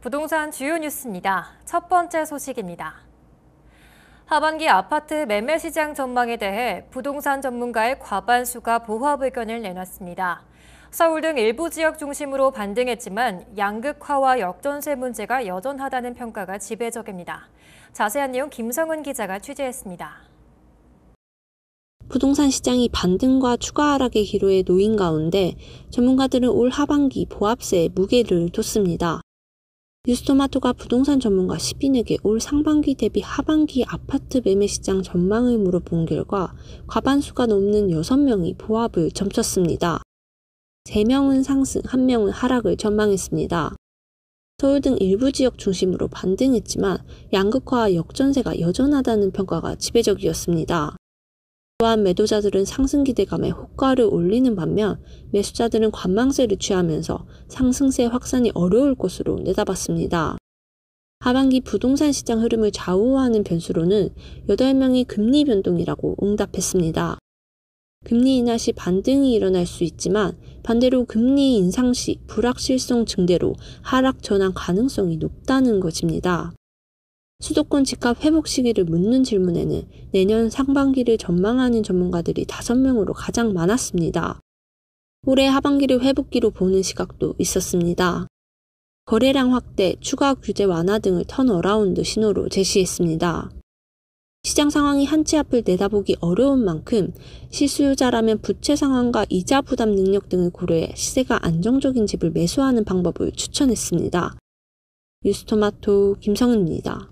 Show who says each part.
Speaker 1: 부동산 주요 뉴스입니다. 첫 번째 소식입니다. 하반기 아파트 매매 시장 전망에 대해 부동산 전문가의 과반수가 보합 의견을 내놨습니다. 서울 등 일부 지역 중심으로 반등했지만 양극화와 역전세 문제가 여전하다는 평가가 지배적입니다. 자세한 내용 김성은 기자가 취재했습니다.
Speaker 2: 부동산 시장이 반등과 추가 하락의 기로에 놓인 가운데 전문가들은 올 하반기 보합세에 무게를 뒀습니다. 뉴스토마토가 부동산 전문가 시빈에게 올 상반기 대비 하반기 아파트 매매 시장 전망을 물어본 결과 과반수가 넘는 6명이 보합을 점쳤습니다. 3명은 상승, 1명은 하락을 전망했습니다. 서울 등 일부 지역 중심으로 반등했지만 양극화와 역전세가 여전하다는 평가가 지배적이었습니다. 또한 매도자들은 상승 기대감에 호가를 올리는 반면 매수자들은 관망세를 취하면서 상승세 확산이 어려울 것으로 내다봤습니다. 하반기 부동산 시장 흐름을 좌우하는 변수로는 8명이 금리 변동이라고 응답했습니다. 금리 인하 시 반등이 일어날 수 있지만 반대로 금리 인상 시 불확실성 증대로 하락 전환 가능성이 높다는 것입니다. 수도권 집값 회복 시기를 묻는 질문에는 내년 상반기를 전망하는 전문가들이 5명으로 가장 많았습니다. 올해 하반기를 회복기로 보는 시각도 있었습니다. 거래량 확대, 추가 규제 완화 등을 턴어라운드 신호로 제시했습니다. 시장 상황이 한치 앞을 내다보기 어려운 만큼 실수요자라면 부채 상황과 이자 부담 능력 등을 고려해 시세가 안정적인 집을 매수하는 방법을 추천했습니다. 뉴스토마토 김성은입니다.